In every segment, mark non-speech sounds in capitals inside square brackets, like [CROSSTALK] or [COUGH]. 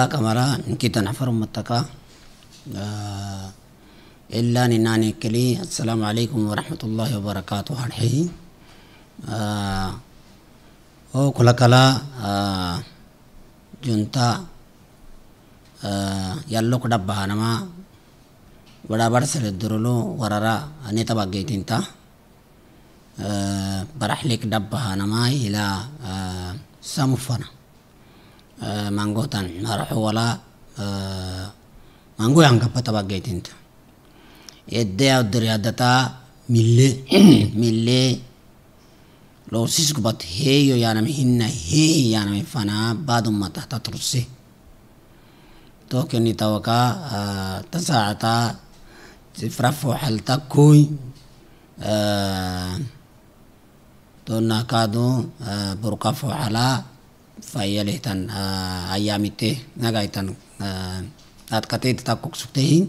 ಆಕಮರ ನಫರು ಮತ್ತಕ ಎಲ್ಲ ನಿನ್ನಾನೆ ಕಲಿ ಅಸ್ಸಲಾಮ್ ಅಲೈಕುಮ್ ವರಹಮತುಲ್ಲಾಹಿ ವಬರಕಾತು ಹಡ್ಹಿ ಓ ಕುಲಕಲ ಜುಂತ ಎಲ್ಲೂ ಕೂಡ ಬಾನಮ ಬಡಬಡಿಸಲಿದ್ದರಲು ವರರ ಅನೇತ ಬಗ್ಗೆ ತಿಂತ برحلك دبها نماي إلى سمفنا maangootaan marxuu walaa maangoo hangabbata baggeetinta yeddee awdiriyaadataa millee millee loosisku bat heeyo yaaname hinna heehi yaaname fanaa baadumma tahta turse tookenni tawakaa tasaacataa sifra fooxalta kuuy toonnaakaadu burqa fooxalaa fayyale tan ayyaamitte nagaa tan atkateet takkuksuktee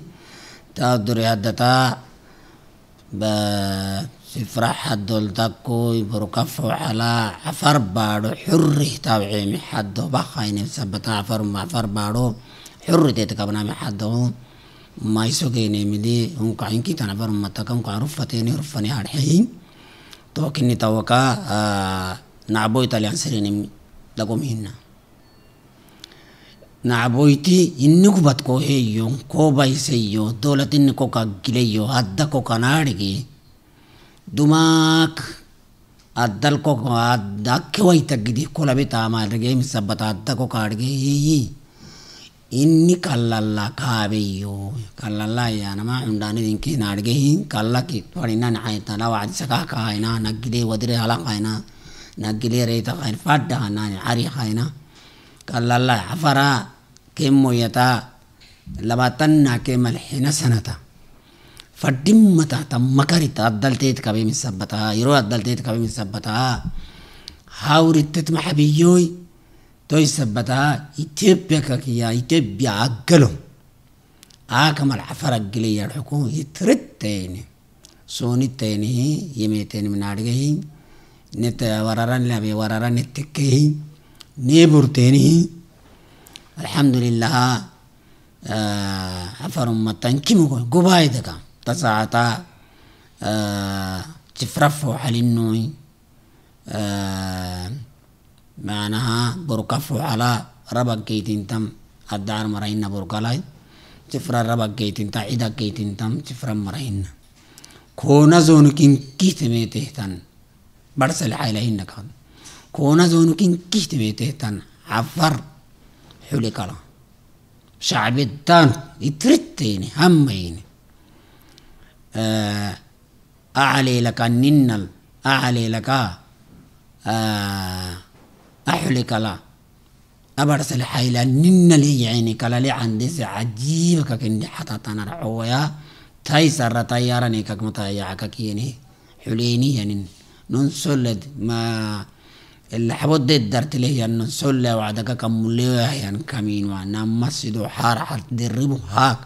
taa dure haddataa sifra haddol takku burkafu halaa afar baadho xurri taawceemi haddo bakayne sabata afar afar baadho xurri teet kabnaami haddo maiso keene mili hunka inki tan afar mataka hunka rufateeni rufani harxeyin tookinni tawaka nacboy talyansireenimi dagomhinna nacaboyti inigubadko heyo kobayseyo dolatinni koka gileyo hadda kokanaarigi dumaak addal koka akke wayta gidi kolabe taamaarige misabata adda kokaarige heyi inni kallalla kaabeyo kallalla yaanama cundaanidin keenaarige hin kallaki farinanacaytala wacdisakaakahaynaa naggide wadire halaqaynaa نقلي ريتا غير فادا ناني عري خاينا قال الله عفرا كم يتا لباتنا كم الحين سنتا فدمتا تمكرت أدلتيت كبي من سبتا يرو أدلتيت كبي من سبتها هاورت تتمح بيوي توي سبتها يتبيا كيا يتبيا عقلهم آكم الحفرة الجلية الحكومة يترتين سوني تيني يميتين من عرقين نت وراران لابي وراران نتكيه نيبور تاني الحمد لله آه، أفر أمة كم يقول قباي دكا تساعتا آه، تفرفو حلنوي آه، معناها بركفو على ربك كيتين تم الدار مرين بركلاي تفر ربك كيتين تعيدك كيتين تم تفر مرين كون زون كين كيت ميتهتن برسل عليهن كان كونا زونكين كيت ميتهتان عفر حولي كلا شعب الدان يترتيني هميني آه أعلي لك الننل أعلي لك آه أحلي كلا أبرسل حيلا ننل يعني كلا لي عندي سي عجيب كاكين دي حتى تنرعويا تاي سر تاياراني كاك متايا ككيني حليني يعني non solle ma الحبودي الدرت اللي هي أن سولة وعدك كم ليه هن كمين وانا مسجد وحار حرت دربه هاك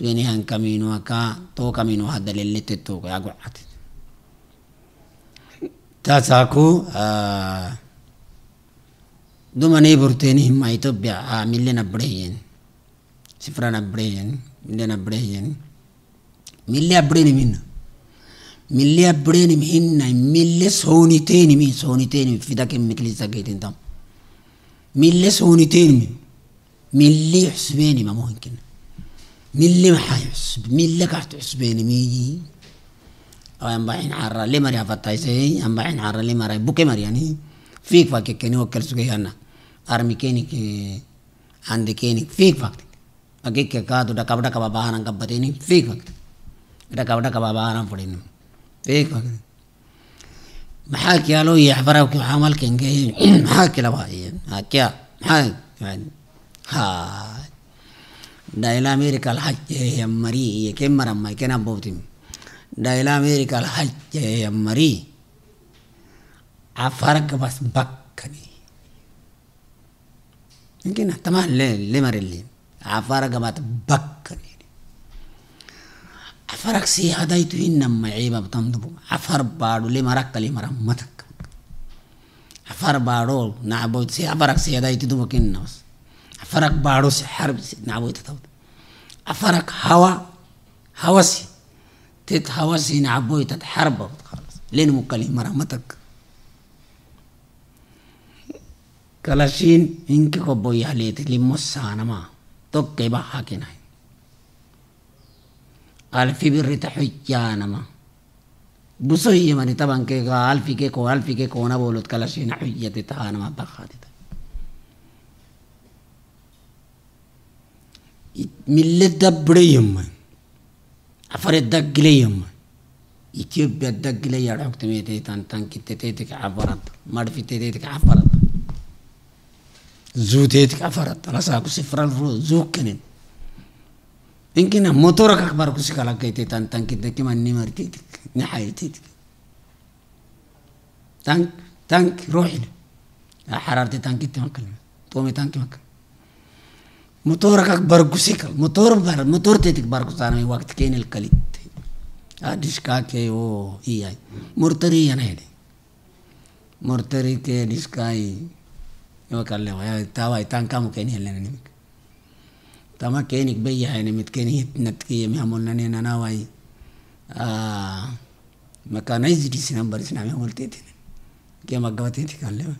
يعني هن كمين وكا تو كمين وهذا اللي تتو يا قعدت تاساكو آه دومني برتيني ما يتبع عامل آه، لنا برين سفرنا برين لنا برين ملي أبرين منه milli abbureeni mi hinna mille sooniteenimi sooniteenimi fida kemmikilisa geetin tam mille sooniteenimi milli xusbeenima mohinkin milli maxaa xusb mille kax tuxusbeenimi ambaxin xarra limari hafattaysee ambaxin xarra limari buke mariyani fiik fakkekkeni wakkel suge yanna armi keenik andi keenik fiik fakte agikke kaadu dhakab dhakaba baahanan qabbateeni fiik fakte dhakab dhakaba baahanan fudhenim إيه، فيك محاك يا لو يحبرك وحامل كنجي [CLEARS THROAT] محاك لا باي هاك يا محاك يعني ها دايل امريكا الحج يا مري يا كم مره ما كان بوتيم دايل امريكا الحج يا عفرك سي هداي هدايتو نم عيبة بتمدبو أفر بارو لي مركة لي متك أفر بارو نعبود سي عفرك سي هداي تدو بكين نوس عفرك بارو سي حرب سي نعبود تود عفرك هوا هواسي تد هواسي نعبود تد حرب خلاص لين مكلي مرام متك كلاشين إنك كبوي عليه تلمس سانما كيبا بحكي ناي ألفي بريت حجانما بصي من طبعا كي ألفي كي كون ألفي كي كون بولت كلاشين حجة تهانما بخاتي മില്ലദ്ദബ്രിയും അഫറദ്ദഗ്ലയും ഇത്യോപ്യ ദഗ്ലയ ഹുക്തമേതേ താൻ താൻ കിത്തേതേക്ക് അഫറത്ത് മടുഫിത്തേതേക്ക് അഫറത്ത് زوتيتك عفرت راسها صفر الفروض زوكنن يمكن موتورك أكبر كسي كلا كيتي تان تان كده كمان نمر تيتك نحاية تيتك تانك تانك روحي حرارتي تانك تي مكل تومي تانك مكل موتورك أكبر كسي كلا موتور بار موتور تيتك بار كسانا وقت كين الكليت أديش كاكي أو إياي مرتري أنا هدي مرتري كي ديش كاي يوكالي واي تاواي تانكا مكيني هلنا نمك tama kenik be yahayne mit ken hit nat kiyemi hamolnane nanawai mechanized isinam bar isinami hamoltetine kema gabateti kallema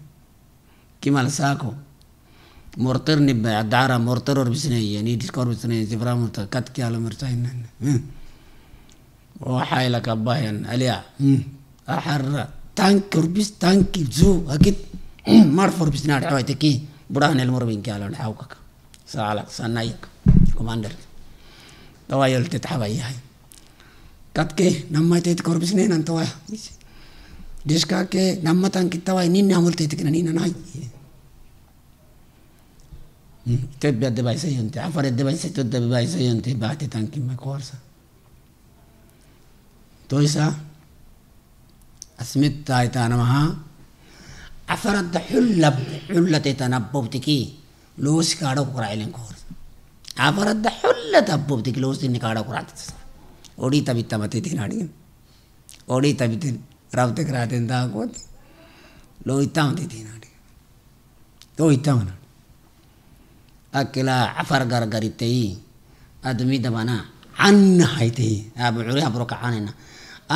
kimal sako mortar ni ba dara mortar or bisne yani discord bisne sifra murta kat kyalo murta inan waxay la kabayan aliya aharra tank urbis tank zu akit mar for bisna dhawaytaki burahan el murbin kyalo dhawkaka saalak sanayaka commander tawa yolte travailler katke namma tet korbisne nan tawa deska ke namma tan kitawa nin namul tet kina nin nanai tet be de baise yonte afare de baise tot de baise yonte bate tan kim ma korsa toisa اسمت تايتا نمها أثرت حلب حلت تنبوبتكي لوس كارو كرا إلين كورس afaradda hulla tabbuuf dikiloosii inni kaadhaa qoraattis odii tabitta mateetiin adiin odii tabitin rabte kiraateen ta'a kooti loo itti amateetiin adiin loo itti amana akkilaa afar gargar ittee adumii dabanaa anna haytee abucurii abro kacaanina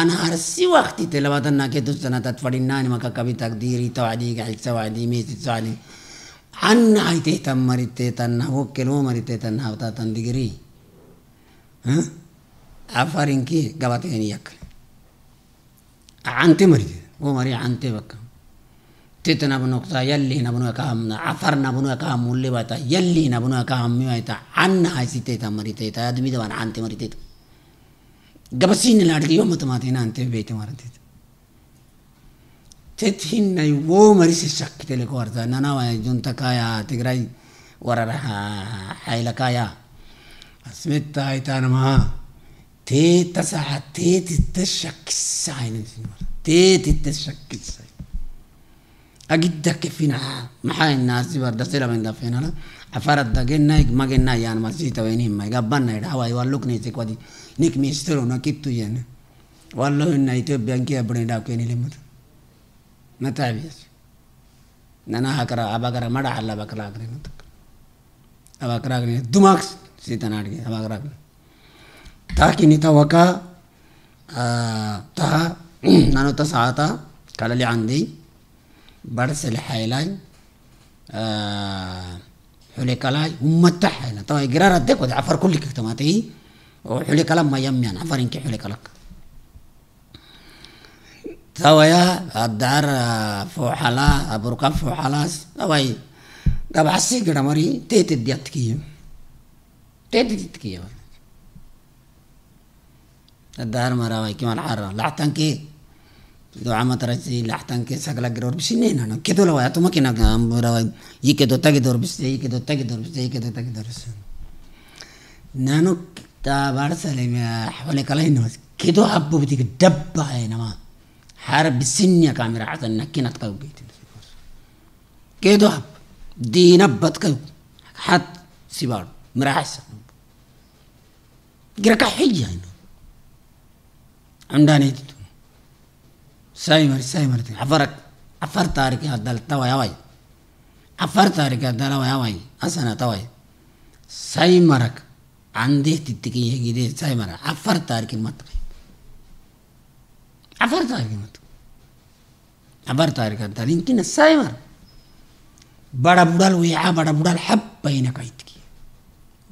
أنا أرسي وقتي تلواتنا كتو سنة تفرناني مكاكبي تقديري توعدي قلت سوادي ميسي سوادي عنا عيتي تم مريتي تنها وكلو مريتي تنها وتا تندقري ها عفارين كي قباتين يكل عنتي مريتي ومري عنتي بكم تتنا بنوكتا يلي نبنو كامنا عفر نبنو كام مولي باتا يلي نبنو كام ميتا عنا عايزي تيتا مريتا تا ادمي دوان عن تمريتا قبسين الارض يوم تماتينا انت بيتي مرتيتا تتهنى وو مريس الشك تلقورتا نانا وجنتا كايا تقرأي ورا حيلا كايا اسمت ايتانا ما تيتا ساعة تيتا تشك الساين تيتا تشك الساين أجدك فينا محاي الناس برد سيلا من دفينا لا أفرد دقنا ما قلنا يعني ما زيتا وينهم ما يقبلنا يدعوا يوالوك نيتك ودي نيك ميسترو نكتو يعني والله إن إثيوبيا كي أبني داكيني لمر نتابيس نانا هكرا أباكرا مدا حلا بكرا أكرين أباكرا أكرين دماغ سيتنا أكرين أباكرا أكرين تاكي نتا وكا آه [CLEARS THROAT] تا نانو تسعاتا قال لي عندي برس الحيلاي آه حولي كلاي ومتا حيلا تا إقرار الدك وعفر كل كتماتي وحولي كلام ما يميان عفر إنك حولي كلاك تويا الدار فوحلا أبرك فوحلاس توي دب حسي كده مري تيت ديت كيو تيت ديت كيو الدار مرا وي كمان حرة لحتن كي دو عمت رجي لحتن كي سكلا كدور بسنين أنا كده لو يا توما كنا كم برا وي يكدو تاكي دور بس يكدو تاكي دور بس يكدو تاكي دور بس نانو تا بارسالي حوالي كلاهين كده حبو بديك دبا هنا ما حرب سنيا كاميرا عطنا نكينا قيو بيت كيدو حب دي نبت كيو حد سيبار مراحسة جركا حجة هنا عمداني تتو سايمر سايمر تي عفرك عفر تارك يا دل توا يا عفر تارك يا دل يا واي أسنا توا سايمرك عندي تتكي يجي دي سايمر عفر تارك المطقي عبرت حکمت عبرت حرکت دار اینکه نسای مر بڑا بڑل ویعا بڑا بڑل حب بین قید کی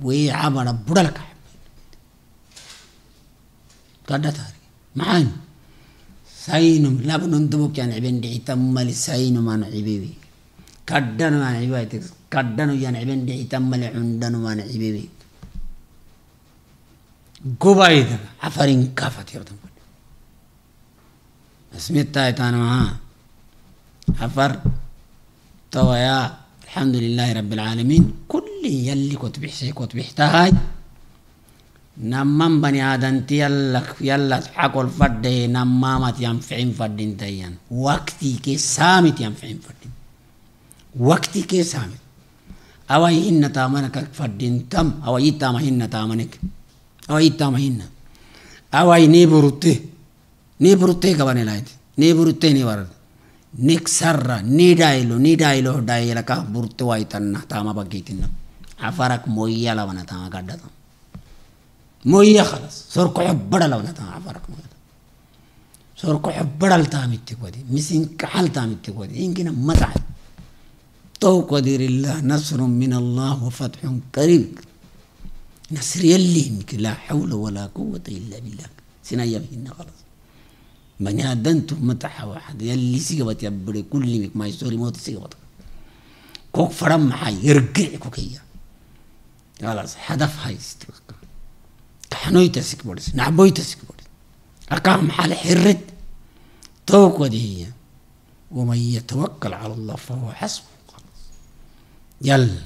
ویعا بڑا بڑل کا حب قد تاري معاني سينم لا بنندبو كان يعني عبين دعي تمل سينم أنا عبيبي كدن ما عبيبي كدن يان عبين دعي تمل عندن ما عبيبي قبايد عفرين كافت يردم अस्मितायता नमः حفر تويا الحمد لله رب العالمين كل يلي كنت بحسي كنت بحتاج نمم بني آدم تيالك يلا حق الفرد نمامة ينفعين فردين تيان وقتي كي سامت ينفعين فردين وقتي كي سامت أو هن تامنك فردين تم أو أي تامنك أو أي هن أو يني برته ni buruttee qabane laayiti ni buruttee ni warra ni sarra ni daayilo ni daayilo daayila ka buruttee waa itanna taama bakkiitinna afarak moyya labana taama gaddata moyya khalas sorko xubbada labana taama afarak moyya sorko xubbadal taamitti kodi misinkaxal taamitti kodi inkina mataxay توقدر الله نصر من الله وفتح قريب نصر يلي لا حول ولا قوة إلا بالله سنايا بهن خلاص بني تو متح واحد يلي سيغبت يبري كل ميك ما يسوري موت سيغبت كوك فرم حي يرجع كوكية خلاص هدف هاي استغرق حنوي تسك بوليس نعبوي تسك بوليس أقام حال حرد توك هي ومن يتوكل على الله فهو حسب خلاص يلا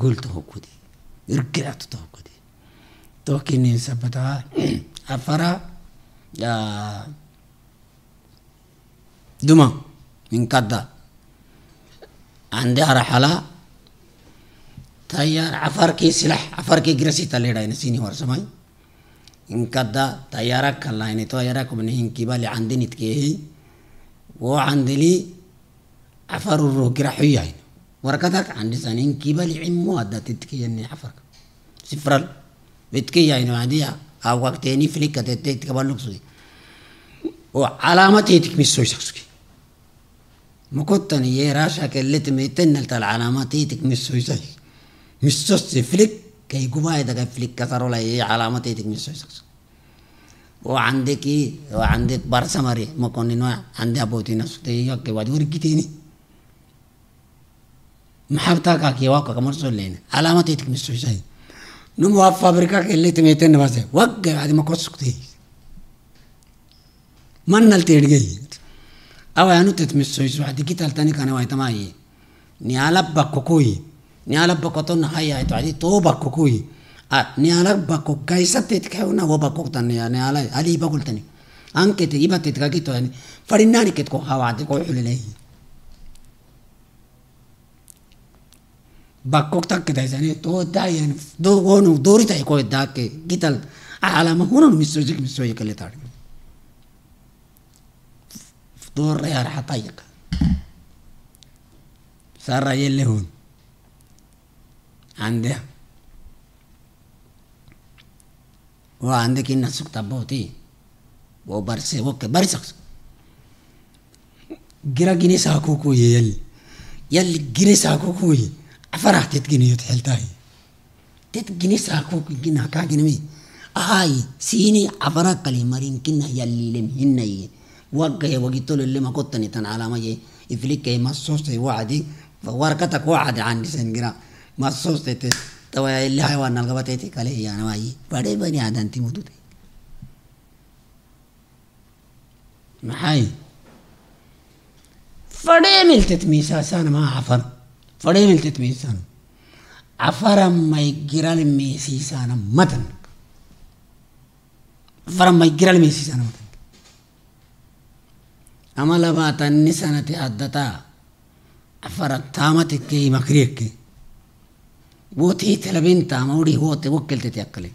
قلت ودي يرجع توك ودي توك توكيني سبتها [CLEARS THROAT] أفرا يا دمى انقضى عندها رحلة تيار عفركي سلاح عفركي جرسي تليدا نسيني يعني ورسماي انقضى تيارة كلا يعني تيارة كمن هين كبالي عندي نتكيه وعندي لي عفر الروح كرحية يعني وركتك عندي سنين كبالي عمو أدى تتكيه إني يعني سفرال بتكيه يعني عندي أو وقتيني فليك تتكيه وعلامة تتكيه مسوي شخصكي مكوتني راشا كلت ميتن العلاماتي تك مش سويسي مش سوسي فليك كي جماعة دك فليك كسر ولا إيه علاماتي مش سويسي وعندك إيه وعندك بارسا ماري مكوني نوع عندها بوتي ناس تيجي كي واجور كتيني محبتك كي واقع كمرسول لين علاماتي مش سويسي نم فابريكا كلي تميتن بس وقع بعد ما كوسكتي من نلتي أو أنا تتمس سويس واحد كتال تاني كان واي تماي نيالب بكوكوي نيالا بكوتون هاي هاي تعدي تو بكوكوي نيالا بكو كايسة كهونا هو بكوك تاني نيالب علي بقول تاني أنك تجيب تتكاكي تو يعني فرناني كتكو هواتي كوي حلي bakkok takke daisani to daien do gonu dori tai koi dakke gital ala ma gonu misso jik misso jik le tarin طول الرياح راح اطيقه صار رجل لهون عنده वो आंधे की नसुक तब होती वो बरसे वो बरस गिरा गिने साखो को ये यल यल गिरे साखो को ये अफरा तित गिने थैलता है तित गिने साखो की गिना का गिने में आई सीने अफरा कली मरिन किन्ना यल्ली लेम हिन्ना ये وقي وقلت له اللي ما كنت نتن على ما جي إفليك ما صوت وعدي فوركتك وعد عن سنجرا ما صوت توا اللي حيوان نلقبت تيك عليه يعني ما جي بڑے بني عدن تموتو محاي فڑے ملتے تميسا سان ما عفر فڑے ملتے تميسا عفر ما يجرال ميسي سان متن عفر ما يجرال ميسي سان متن amalabaa tanni sanati addataa afarattaamatikke himakriyakke wotii talabintaa mawrii hoote wokkiltete akkale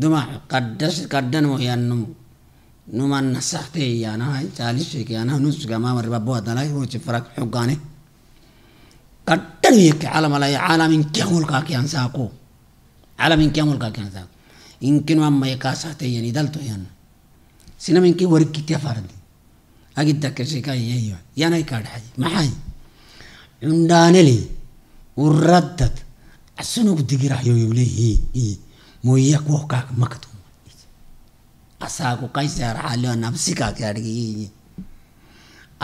duma qaddanamo yaannumu numan nasaxtee yaanaha caalishee yaanaha nus gamaa maribaboo adalay hoci farak xuggaane qaddanu yekke calamalaya caalamin kiyan holkaa kiyan saako calamin kiyan holkaa kiyan saako inkinuma mayekaa saxtee yani dalto yaannu sinaminkii warkiitia fardi agidakashikayayyo yanay kaadhaxay maxay cundhaaneli uraddad asunug digirahyoyoleyhi moya kuwo kaak makatu asaaku qaysaarxaalo nabsikaakiadhigiyeye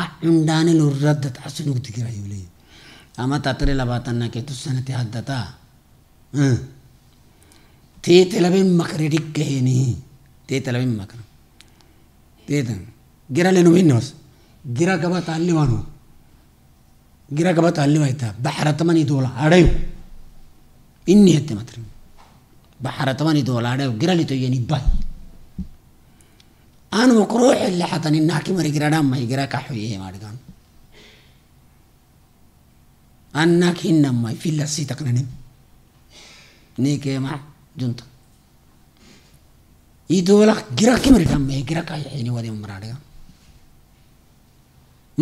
a cundhaaneli uraddad asunug digirahyoleyi ama tatri labaatanake tu sanati haddataa tii tilabin makre dhiggaheni tii tilabin makre ಗಿರಲೇನು ವಿನ್ಯೋಸ್ ಗಿರಗಬತ ಅಲ್ಲಿವಾನು ಗಿರಗಬತ ಅಲ್ಲಿವ ಆಯ್ತಾ ಬಹರತಮನಿ ತೋಲ ಅಡೆಯು ಇನ್ನಿ ಎತ್ತೆ ಮಾತ್ರ ಬಹರತಮನಿ ತೋಲ ಅಡೆಯು ಗಿರಲಿ ತೊಯ್ಯ ನಿಬ್ಬಾಯಿ ಆನು ಮಕ್ರೋಹ ಎಲ್ಲ ಆತ ನಿನ್ನ ಹಾಕಿ ಮರಿ ಗಿರಡಮ್ಮ ಈ ಗಿರ ಕಾಹುಯೇ ಮಾಡಿದಾನು ಅನ್ನಕ್ಕೆ ಹಿನ್ನಮ್ಮ ಫಿಲ್ಲ ಸೀತಕ್ಕ ನೆನೆ ಮಾ ಜುಂತ 이 도라 기라키 머리담 메 기라카 이니 와데 머라데가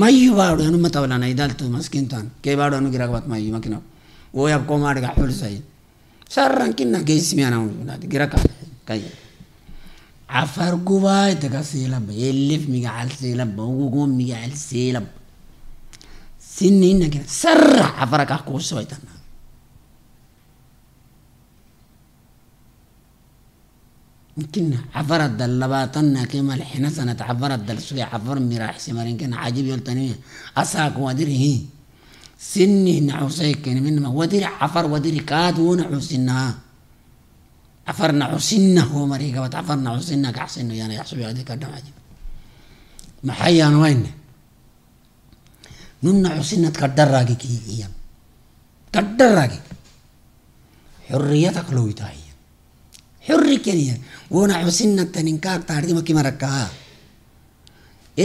마이 바도 는 마타블라나 이달토 마스킨탄 케 바도 는 기라카 bat 마이 마키나 오야 코마르가 홀사이 사랑 킨나 게스미아나 우나 기라카 카이 عفر قبا تكسيلم يلف ميجا على سيلم بوجو ميجا على سيلم سنين كده سرع عفرك أكو سويتنا يمكن عفرت دل لباتنا كما الحين سنة عفرت دل سوي عفر مراح سمرين كان عجيب يلتني أساك ودري هي سنه نعوسي كان من ودري عفر ودري كاد ونعوسنها عفر نعوسنه هو مريكا وتعفر نعوسنه كحسنه يعني يحسب يعدي كدم عجيب محيا وين نون نعوسنه تقدر راقي كي ايام تقدر راقي حريتك لو يتاهي ಹೆರ್ರಿಕೆನಿಯ ಓನ ಹುಸಿನ್ನತ್ತ ನಿಂಕಾಗ್ತಾ ಅಡಿಗೆ ಮಕ್ಕಿ ಮರಕ್ಕ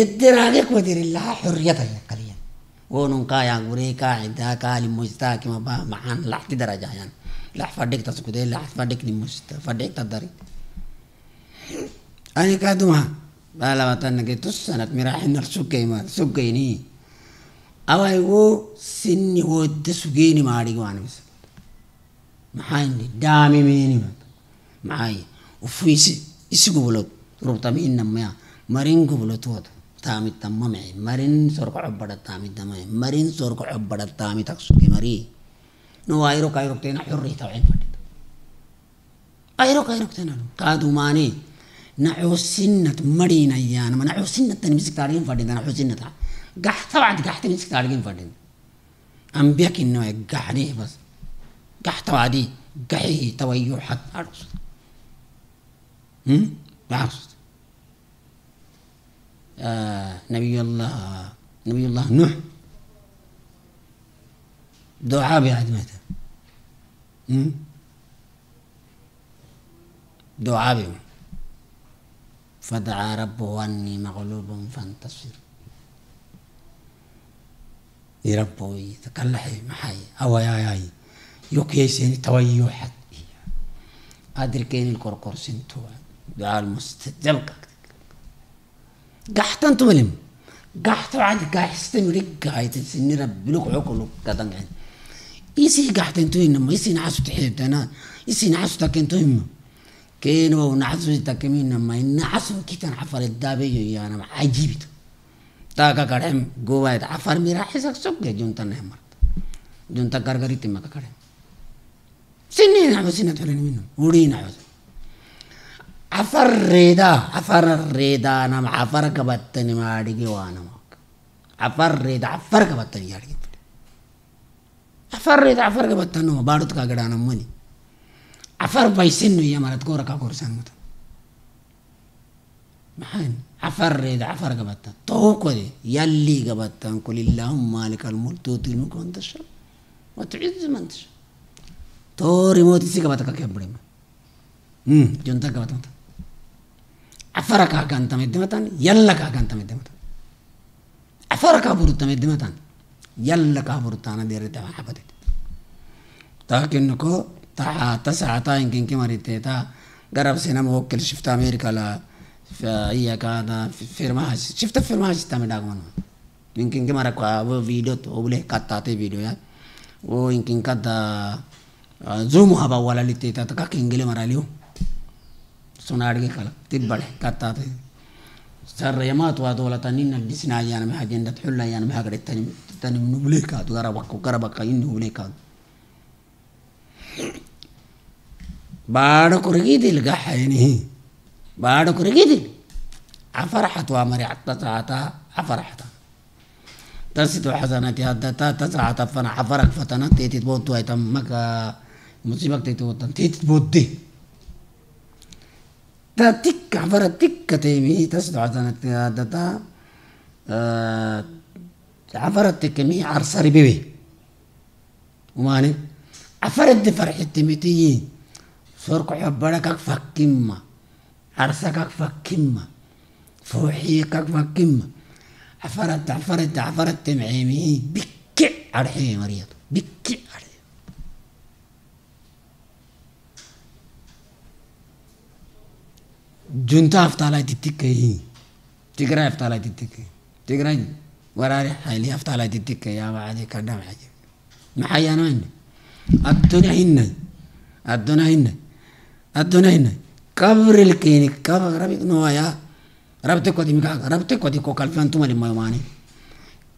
ಎದ್ದಿರಾಗೆ ಕೋದಿರಿಲ್ಲ ಹುರ್ಯತಯ್ಯ ಕಲಿಯ ಓನು ಕಾಯ ಗುರೇಕ ಇದ್ದ ಕಾಲಿ ಮುಜ್ತಾ ಕಿಮಬ್ಬ ಮಹಾನ್ ಲಾಹ್ತಿದ್ದಾರ ಜಾಯನ್ ಲಾಹ್ ಫಡ್ಡಿಗೆ ತಸ್ಕುದೆ ಲಾಹ್ ಫಡ್ಡಿಗೆ ನಿಮ್ಮ ಫಡ್ಡಿಗೆ ತದ್ದಾರಿ ಅನೇಕ ದುಮಾ ಬಾಲವ ತನ್ನಗೆ ತುಸ್ಸನತ್ ಮಿರಾ ಹೆನ್ನರ್ ಸುಗ್ಗೈಮ ಸುಗ್ಗೈನಿ ಅವರಿಗೂ ಸಿನ್ನಿ ಓದ್ದ ಸುಗೇನಿ ಮಾಡಿ ಮಾನವಿಸ ಮಹಾನ್ ದಾಮಿ ಮೇನಿ ಮತ್ತು معاي وفيسي يسقبلو ربطمي إنما مرين قبلو توت تامي تمامي مرين سرق عبادة تامي تمامي مرين سرق عبادة تامي تقصدي مري نو أيرو كايرو تينا حرية تعين فديت أيرو كايرو تينا كادو ماني نعوسنة مرينا يانا ما نعوسنة تنمسك تارين فديت نعوسنة قح تبعد قح تمسك تارين فديت أنبيك إنه قحني بس قح توعدي قحي تويو حد أرسل ما عرفت آه نبي الله نبي الله نوح دعاء متى دعاء بهم فدعا ربه أني مغلوب فانتصر يربو تكلحي محاي أو يا ياي يوكيسين تويو حد أدركين الكركر سنتو دعاء المستجلقة قحطان تولم قحط عاد قحستن رق عاد سن رب لك عقلك قدن عاد يسي قحطان توين ما يسي نعسو تحيب تنا يسي نعسو تكن توين كين وو نعسو تكمين ما نعسو كتن عفر الدابي يا أنا عجيب تاكا كرهم قوات عفر ميرا حسك سوق جونتا نهمر جونتا كرغريتي ما كرهم سنين عبسينة تولين منهم ورين عبسينة ಅಫರ್ರೇದ ಅಪರರೇದ ನಮ್ಮ ಅಫರಕ ಬತ್ತನಿ ಮಾಡಿಗೆ ವಾನಮ ಅಫರ್ರೇದ ಅಪರಕ ಬತ್ತನಿ ಅಡಿಗೆ ಅಫರ್ರೇದ ಅಫರ್ಗೆ ಬತ್ತನು ಬಾಡುತ್ತ ಕಾಗಡ ನಮ್ಮನಿ ಅಫರ್ ಬೈಸಿನ್ನು ಏ ಮರತ್ ಕೋರಕ ಕೊರ್ಸಂಗತ ಮಹಾನ್ ಅಫರ್ರೇದ ಅಫರ್ಗೆ ಬತ್ತ ತೋಕೋದೆ ಎಲ್ಲಿಗ ಬತ್ತ ಅಂಕುಲಿಲ್ಲ ಮಾಲಿಕಲ್ ಮೂಲ ತೋತಿಲ್ ಮುಖವಂತ ಮತ್ತು ಮಂತಶ ತೋರಿ ಮೋತಿ ಸಿಗ ಬತ್ತಕ ಕೆಬ್ಬಡಿ ಹ್ಞೂ ಜೊಂತಕ್ಕ ಬತ್ತ عفركا كانت مدمتان يلكا كانت مدمتان عفركا برت مدمتان يلكا برتانا ديرت حبتت لكن كو تا تسعة تا يمكن كما ريتيتا قرب سنة موكل شفت أمريكا لا فهي كانت فيرماش شفت فيرماش تامي داغون يمكن كما ركوا هو فيديو تو بله كاتاتي فيديو يا वो इनकिन का जूम हवा वाला लेते था तो का किंगले मरा लियो سنارگی کلاب تیب بڑھ کاتا تھی سر ریمات و دولتا نین دیسنا یانا میں حجین دت حلا یانا میں حگر تنیم نبلی کاتو گارا وقو گارا بقا ین نبلی کاتو بارو کرگی دل گا حینی بارو کرگی دل عفرحت و امری عطا تاتا عفرحتا تسیتو حسانتی حدتا تسعتا فنا عفرق فتنا تیتی بودتو ایتا مکا مصیبک تیتی بودتا تیتی بودتی تتك عبارة تك تيمي تصدع تتا عبارة تكمي عرصاري بيبي وماني عفرت دي فرحة تيمي سرق حبرك فكيمة عرسك فكيمة فوحيك فكيمة عفرت عفرت عفرت معيمي بكع على حين مريض بكع juntaaf taalaa xixiqqee tigraaf taalaa xixiqqee tigraay waraare hayliyaaf taalaa xixiqqee yaa baacee kadhaa baacee maxaa yaanoo hinne adduna hinne adduna hinne adduna hinne kabril keeni kaba rabi nooyaa rabte koti mikaa rabte koti ko kalfantuma dhimma yomaani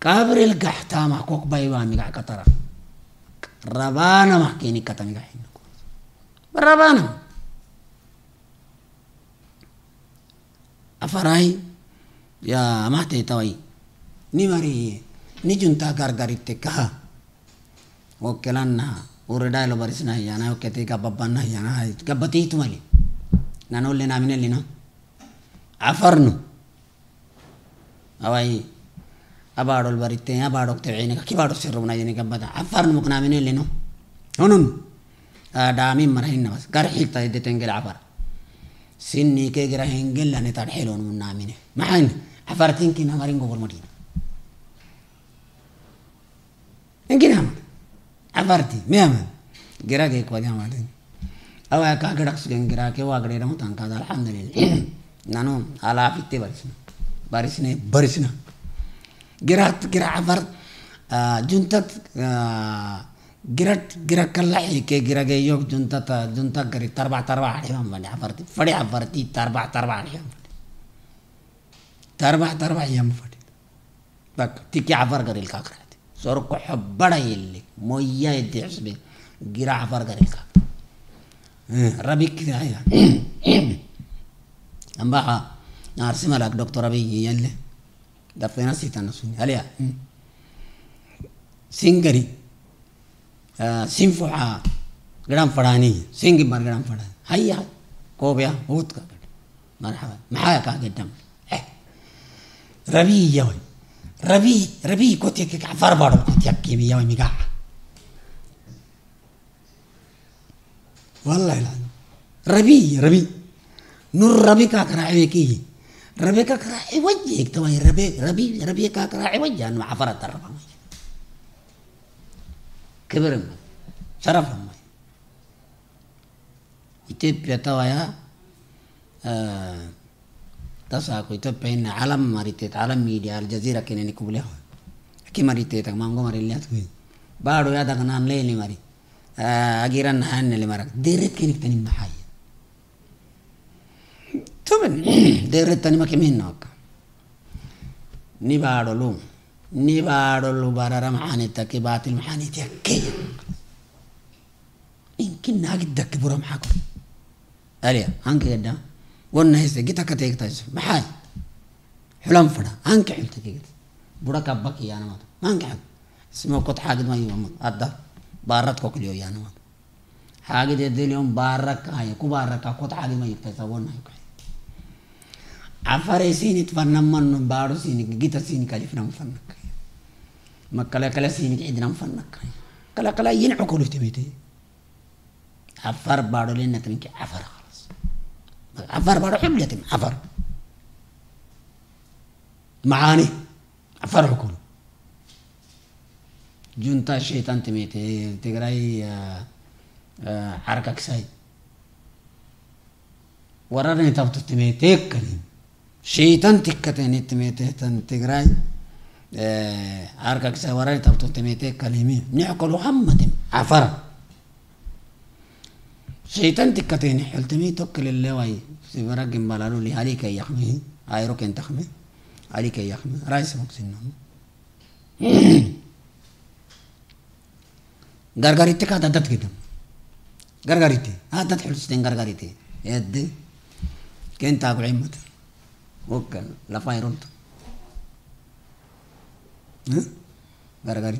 kabril gaxtaama kok baybaa mikaa katara rabaa nama keeni kata mikaa hinne rabaa nama. afaray ya amate tawai ni mari ni junta gargaritte kaha okkelanna uredaylo barisna yana okkete gabbabanna yana gabbatiitu mali nanolle naminellina afarnu awai abaadol baritte abaadok teweenika kibaadok sirrubna yini gabbata afarnu muk naminellino honun daamin mara hinna bas gar xilta iddetengel afara sinni kee gara hin gellanne tan xeloon mun naamine maxan afartin kin hamarin gobol madina inkin hamat afarti me hamat gira kee kwaja hamatin awa kaa gadak sugen gira kee waa gadee dhamu tan kaada alhamdulillah nanu alaafitte barisna barisne barisna gira gira afar juntat جرت جرت كلا حيكة جرت يوك جنتا تا جنتا كري تربع تربع عليهم بني عفرتي فدي عفرتي تربع تربع عليهم تربع تربع يهم فدي بك تيكي عفر كري الكاكرة سرق حبرة يلي مويا يدي حسبي جرا عفر كري الكاكرة ربي كذا يا أم بقى نارسي مالك دكتور ربي يلي دفنا سيتنا سوني هلا سينغري सिंफा ग्राम फड़ानी सिंग मर ग्राम फड़ा हाई या को बया ऊत का कट मर हवा का के डम रवि या होई रवि रवि को ते के का फरबाड़ को ते के भी या होई मिगा वल्लाह ला रवि रवि नूर रवि का करा है की रवि का करा है एक तो रवि रवि रवि का करा है वजी अन फरत रवा كبر أمك شرف أمك إثيوبيا توايا آه، تساكو إثيوبيا إن عالم مريتت عالم ميديا الجزيرة كنا نكبله كي مريتت ما عمو مريلة توي بارو يا دعنا آه، نلي لي مري أجيران هان لي مرك ديرت كنك تاني محاي ثمن ديرت تاني ما كمين نوك نبارو لوم ni baarol barara maxaanii takki baatil maxaanii takkee inkin naagi dakki bura maxaa kor aliya hanki gadda wanna hisse gita ka teegtays maxaa xulan fadha hanki xulta keegta bura ka baki yaanamaata maanki xag isma kot xaagid ma yuwamad adda baarad ko kaliyo yaanamaata xaagid edeliyon baaraka haya ku baaraka kot xaagid ma yuktaysa wanna hayku xil عفاري سيني تفنن من بارو سيني جيتا سيني كالي فنم فنك ما كلا كلا سيني كيدنم فنك كلا كلا ين عقول تبيتي عفار بارو لين نتنك عفار خلاص عفار بارو حملة تم عفار معاني عفار عقول جنتا شيطان تميتي تقرأي آه، آه، حركة كساي ورارني تبتو تميتي كنين شيطان تكتة نتميتة تنتقراي عاركك سوراي تبتو تميتة كلمين نحكو محمد عفر شيطان تكتة نحل تمي توكل اللواي سيبرا جمبالالو لي عليك يخمي عيروك انت خمي عليك يخمي رايس مكسين نوم غرغريتي كاتا دات كده غرغريتي هذا تحل سنين غرغريتي يدي كنت أقول عمتي ¿Vos ¿La fae ¿Eh? ¿Vara